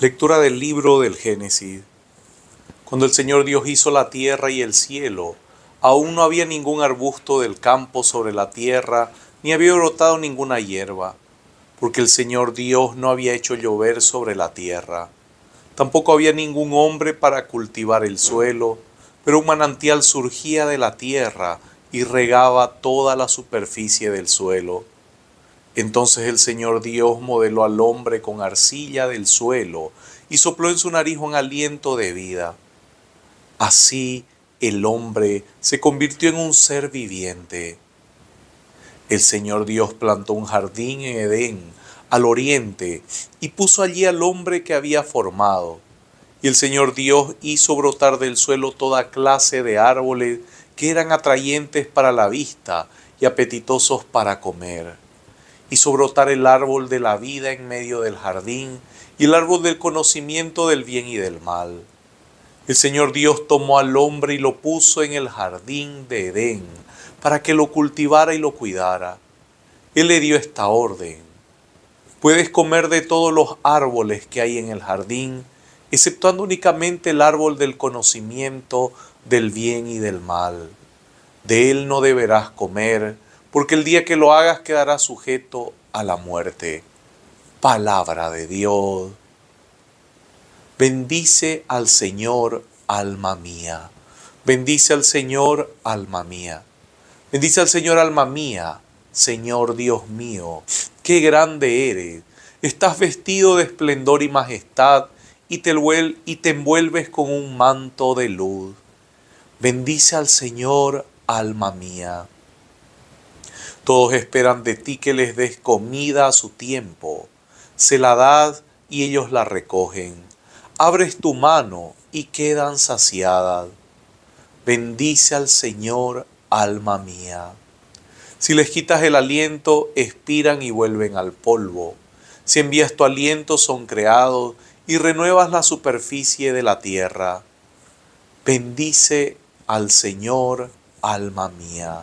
Lectura del libro del Génesis. Cuando el Señor Dios hizo la tierra y el cielo, aún no había ningún arbusto del campo sobre la tierra, ni había brotado ninguna hierba, porque el Señor Dios no había hecho llover sobre la tierra. Tampoco había ningún hombre para cultivar el suelo, pero un manantial surgía de la tierra y regaba toda la superficie del suelo. Entonces el Señor Dios modeló al hombre con arcilla del suelo y sopló en su nariz un aliento de vida. Así el hombre se convirtió en un ser viviente. El Señor Dios plantó un jardín en Edén, al oriente, y puso allí al hombre que había formado. Y el Señor Dios hizo brotar del suelo toda clase de árboles que eran atrayentes para la vista y apetitosos para comer. Hizo brotar el árbol de la vida en medio del jardín y el árbol del conocimiento del bien y del mal. El Señor Dios tomó al hombre y lo puso en el jardín de Edén para que lo cultivara y lo cuidara. Él le dio esta orden. Puedes comer de todos los árboles que hay en el jardín, exceptuando únicamente el árbol del conocimiento del bien y del mal. De él no deberás comer porque el día que lo hagas quedará sujeto a la muerte. Palabra de Dios. Bendice al Señor, alma mía. Bendice al Señor, alma mía. Bendice al Señor, alma mía. Señor Dios mío, qué grande eres. Estás vestido de esplendor y majestad y te, y te envuelves con un manto de luz. Bendice al Señor, alma mía. Todos esperan de ti que les des comida a su tiempo. Se la das y ellos la recogen. Abres tu mano y quedan saciadas. Bendice al Señor, alma mía. Si les quitas el aliento, expiran y vuelven al polvo. Si envías tu aliento, son creados y renuevas la superficie de la tierra. Bendice al Señor, alma mía.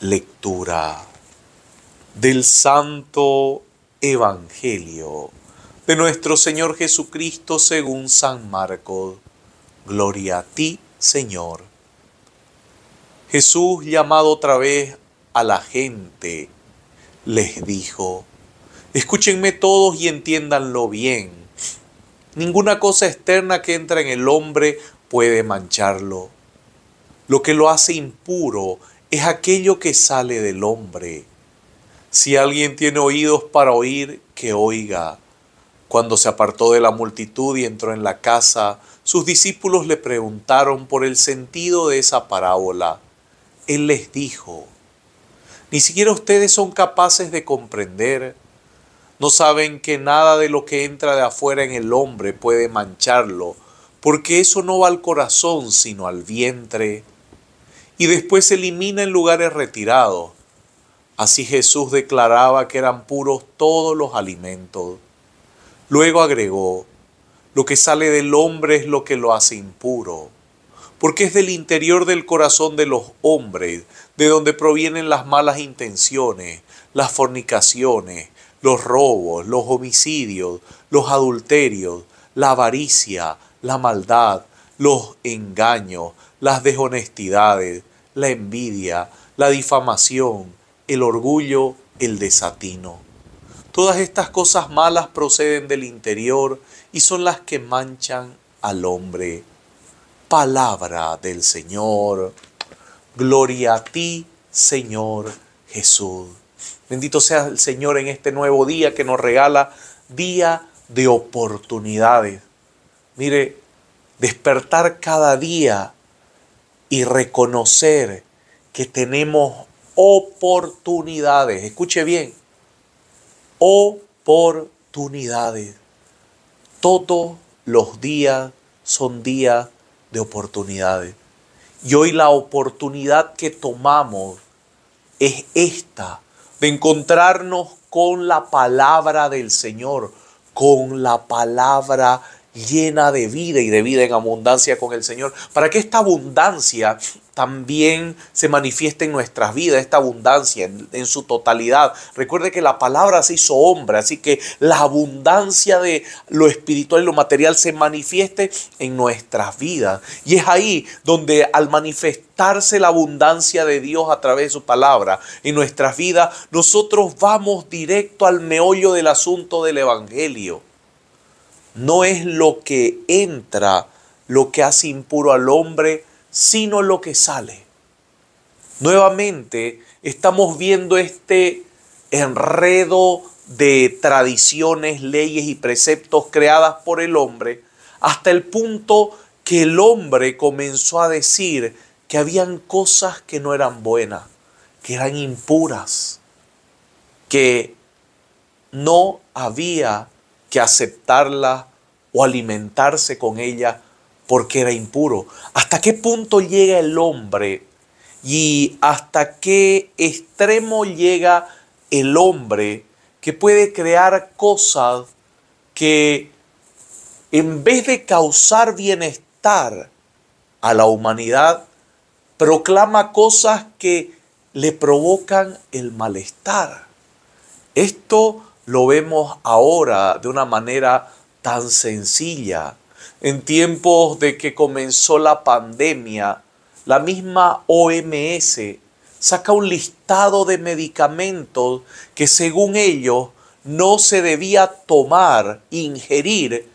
Lectura del Santo Evangelio de nuestro Señor Jesucristo según San Marcos. Gloria a ti, Señor. Jesús, llamado otra vez a la gente, les dijo, escúchenme todos y entiéndanlo bien. Ninguna cosa externa que entra en el hombre puede mancharlo. Lo que lo hace impuro es aquello que sale del hombre. Si alguien tiene oídos para oír, que oiga. Cuando se apartó de la multitud y entró en la casa, sus discípulos le preguntaron por el sentido de esa parábola. Él les dijo, ni siquiera ustedes son capaces de comprender. No saben que nada de lo que entra de afuera en el hombre puede mancharlo, porque eso no va al corazón sino al vientre y después se elimina en lugares retirados. Así Jesús declaraba que eran puros todos los alimentos. Luego agregó, lo que sale del hombre es lo que lo hace impuro, porque es del interior del corazón de los hombres, de donde provienen las malas intenciones, las fornicaciones, los robos, los homicidios, los adulterios, la avaricia, la maldad, los engaños, las deshonestidades, la envidia, la difamación, el orgullo, el desatino. Todas estas cosas malas proceden del interior y son las que manchan al hombre. Palabra del Señor. Gloria a ti, Señor Jesús. Bendito sea el Señor en este nuevo día que nos regala día de oportunidades. Mire, despertar cada día y reconocer que tenemos oportunidades. Escuche bien, oportunidades. Todos los días son días de oportunidades. Y hoy la oportunidad que tomamos es esta, de encontrarnos con la palabra del Señor, con la palabra llena de vida y de vida en abundancia con el Señor, para que esta abundancia también se manifieste en nuestras vidas, esta abundancia en, su totalidad. Recuerde que la palabra se hizo hombre, así que la abundancia de lo espiritual y lo material se manifieste en nuestras vidas. Y es ahí donde al manifestarse la abundancia de Dios a través de su palabra en nuestras vidas, nosotros vamos directo al meollo del asunto del Evangelio. No es lo que entra lo que hace impuro al hombre, sino lo que sale. Nuevamente estamos viendo este enredo de tradiciones, leyes y preceptos creadas por el hombre, hasta el punto que el hombre comenzó a decir que habían cosas que no eran buenas, que eran impuras, que no había que aceptarla o alimentarse con ella porque era impuro. ¿Hasta qué punto llega el hombre y hasta qué extremo llega el hombre que puede crear cosas que en vez de causar bienestar a la humanidad, proclama cosas que le provocan el malestar? Esto lo vemos ahora de una manera tan sencilla. En tiempos de que comenzó la pandemia, la misma OMS saca un listado de medicamentos que según ellos no se debía tomar, ingerir,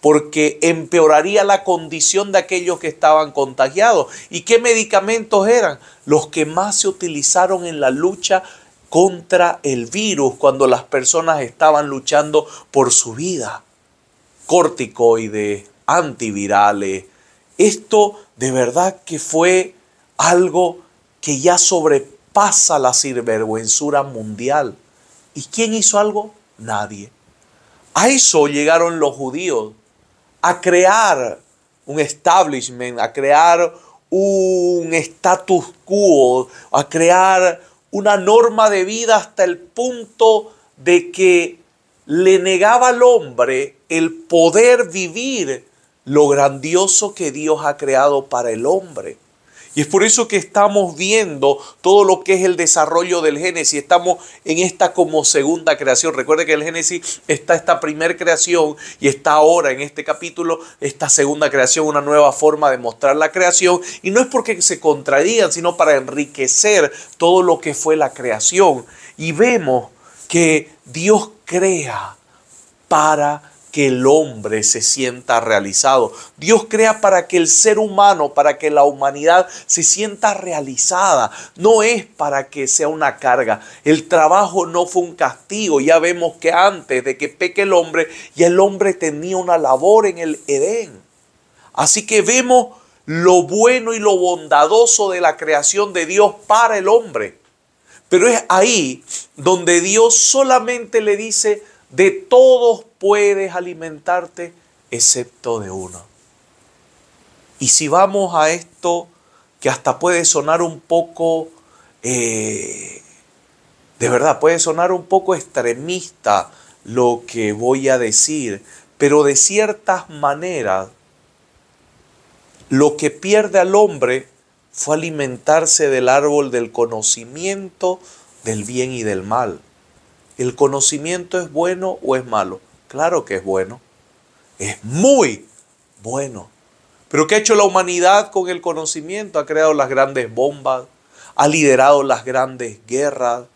porque empeoraría la condición de aquellos que estaban contagiados. ¿Y qué medicamentos eran? Los que más se utilizaron en la lucha contra el virus cuando las personas estaban luchando por su vida. Corticoides, antivirales. Esto de verdad que fue algo que ya sobrepasa la sinvergüenzura mundial. ¿Y quién hizo algo? Nadie. A eso llegaron los judíos, a crear un establishment, a crear un status quo, a crear una norma de vida hasta el punto de que le negaba al hombre el poder vivir lo grandioso que Dios ha creado para el hombre. Y es por eso que estamos viendo todo lo que es el desarrollo del Génesis. Estamos en esta como segunda creación. Recuerde que el Génesis está esta primera creación y está ahora en este capítulo esta segunda creación, una nueva forma de mostrar la creación. Y no es porque se contradigan, sino para enriquecer todo lo que fue la creación. Y vemos que Dios crea para el hombre se sienta realizado. Dios crea para que el ser humano, para que la humanidad se sienta realizada. No es para que sea una carga. El trabajo no fue un castigo. Ya vemos que antes de que peque el hombre, ya el hombre tenía una labor en el Edén. Así que vemos lo bueno y lo bondadoso de la creación de Dios para el hombre. Pero es ahí donde Dios solamente le dice, de todos puedes alimentarte excepto de uno. Y si vamos a esto que hasta puede sonar un poco, eh, de verdad, puede sonar un poco extremista lo que voy a decir, pero de ciertas maneras, lo que pierde al hombre fue alimentarse del árbol del conocimiento del bien y del mal. ¿El conocimiento es bueno o es malo? Claro que es bueno. Es muy bueno. Pero ¿qué ha hecho la humanidad con el conocimiento? Ha creado las grandes bombas, ha liderado las grandes guerras,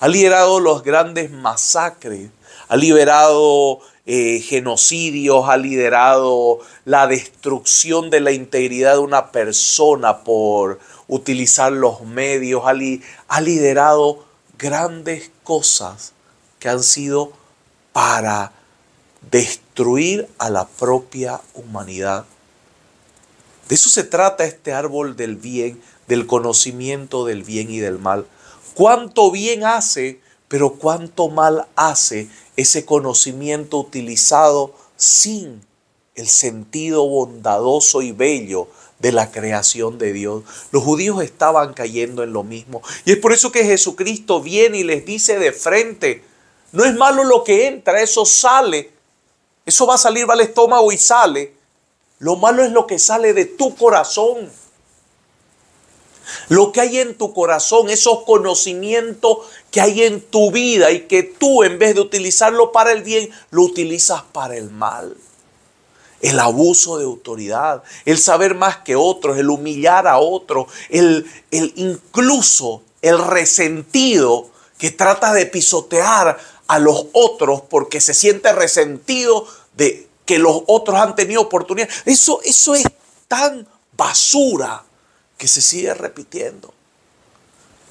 ha liderado los grandes masacres, ha liberado eh, genocidios, ha liderado la destrucción de la integridad de una persona por utilizar los medios, ha liderado grandes cosas que han sido para destruir a la propia humanidad. De eso se trata este árbol del bien, del conocimiento del bien y del mal. Cuánto bien hace, pero cuánto mal hace ese conocimiento utilizado sin el sentido bondadoso y bello de la creación de Dios. Los judíos estaban cayendo en lo mismo. Y es por eso que Jesucristo viene y les dice de frente, no es malo lo que entra, eso sale. Eso va a salir, va al estómago y sale. Lo malo es lo que sale de tu corazón. Lo que hay en tu corazón, esos conocimientos que hay en tu vida y que tú en vez de utilizarlo para el bien, lo utilizas para el mal. El abuso de autoridad, el saber más que otros, el humillar a otros, el, incluso el resentido que trata de pisotear a los otros porque se siente resentido de que los otros han tenido oportunidad. Eso, eso es tan basura que se sigue repitiendo.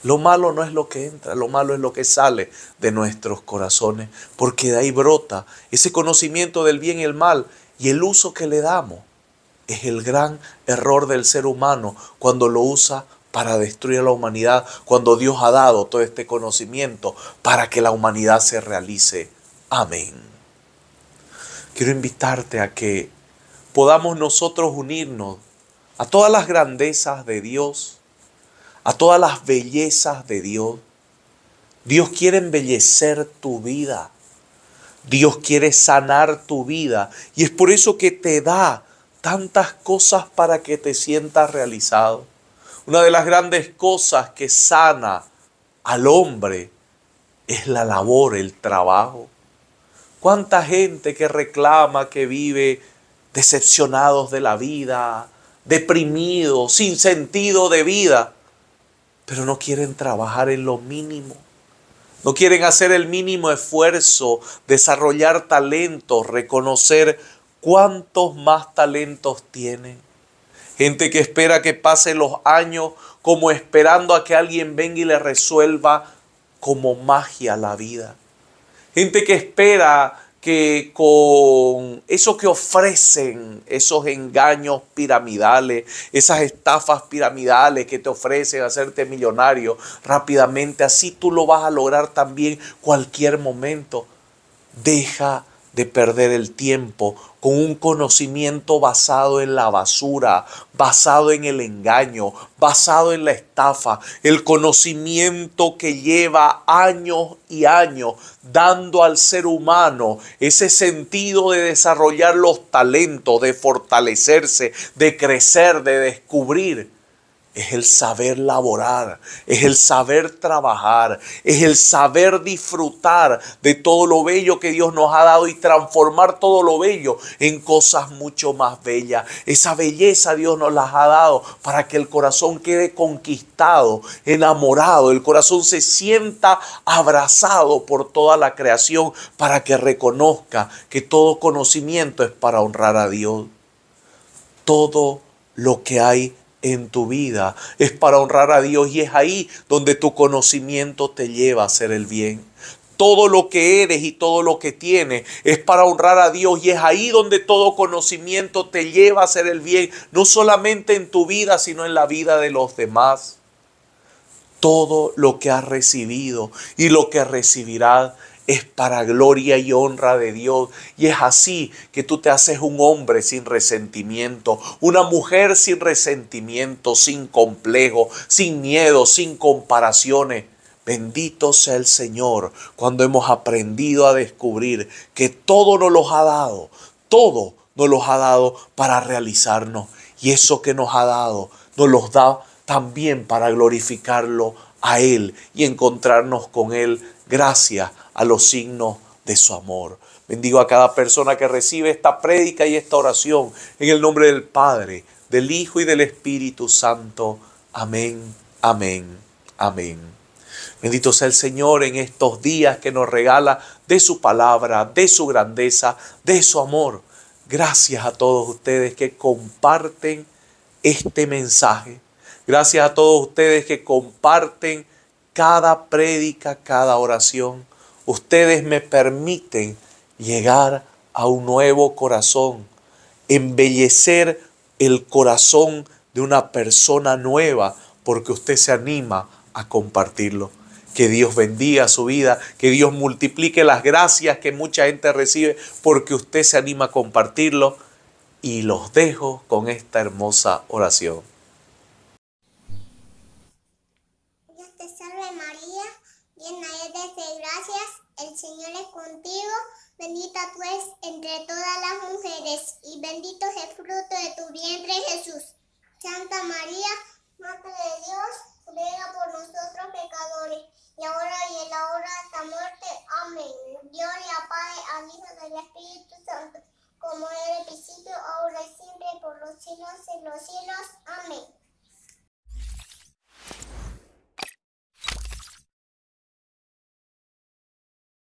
Lo malo no es lo que entra, lo malo es lo que sale de nuestros corazones, porque de ahí brota ese conocimiento del bien y el mal y el uso que le damos. Es el gran error del ser humano cuando lo usa para destruir a la humanidad cuando Dios ha dado todo este conocimiento para que la humanidad se realice. Amén. Quiero invitarte a que podamos nosotros unirnos a todas las grandezas de Dios, a todas las bellezas de Dios. Dios quiere embellecer tu vida. Dios quiere sanar tu vida. Y es por eso que te da tantas cosas para que te sientas realizado. Una de las grandes cosas que sana al hombre es la labor, el trabajo. ¿Cuánta gente que reclama, que vive decepcionados de la vida, deprimidos, sin sentido de vida, pero no quieren trabajar en lo mínimo? No quieren hacer el mínimo esfuerzo, desarrollar talentos, reconocer cuántos más talentos tienen gente que espera que pasen los años como esperando a que alguien venga y le resuelva como magia la vida. Gente que espera que con eso que ofrecen, esos engaños piramidales, esas estafas piramidales que te ofrecen hacerte millonario rápidamente, así tú lo vas a lograr también cualquier momento. Deja de perder el tiempo con un conocimiento basado en la basura, basado en el engaño, basado en la estafa, el conocimiento que lleva años y años dando al ser humano ese sentido de desarrollar los talentos, de fortalecerse, de crecer, de descubrir es el saber laborar, es el saber trabajar, es el saber disfrutar de todo lo bello que Dios nos ha dado y transformar todo lo bello en cosas mucho más bellas. Esa belleza Dios nos las ha dado para que el corazón quede conquistado, enamorado, el corazón se sienta abrazado por toda la creación para que reconozca que todo conocimiento es para honrar a Dios. Todo lo que hay en tu vida. Es para honrar a Dios y es ahí donde tu conocimiento te lleva a hacer el bien. Todo lo que eres y todo lo que tienes es para honrar a Dios y es ahí donde todo conocimiento te lleva a hacer el bien, no solamente en tu vida, sino en la vida de los demás. Todo lo que has recibido y lo que recibirás es para gloria y honra de Dios. Y es así que tú te haces un hombre sin resentimiento, una mujer sin resentimiento, sin complejo, sin miedo, sin comparaciones. Bendito sea el Señor cuando hemos aprendido a descubrir que todo nos lo ha dado, todo nos lo ha dado para realizarnos. Y eso que nos ha dado, nos lo da también para glorificarlo a Él y encontrarnos con Él gracias a los signos de su amor. Bendigo a cada persona que recibe esta prédica y esta oración en el nombre del Padre, del Hijo y del Espíritu Santo. Amén, amén, amén. Bendito sea el Señor en estos días que nos regala de su palabra, de su grandeza, de su amor. Gracias a todos ustedes que comparten este mensaje. Gracias a todos ustedes que comparten cada prédica, cada oración ustedes me permiten llegar a un nuevo corazón, embellecer el corazón de una persona nueva, porque usted se anima a compartirlo. Que Dios bendiga su vida, que Dios multiplique las gracias que mucha gente recibe porque usted se anima a compartirlo. Y los dejo con esta hermosa oración. Señor es contigo, bendita tú es pues entre todas las mujeres y bendito es el fruto de tu vientre Jesús. Santa María, Madre de Dios, ruega por nosotros pecadores, y ahora y en la hora de esta muerte. Amén. Gloria, Padre, al Hijo del Espíritu Santo, como era el principio, ahora y siempre, por los siglos de los siglos. Amén.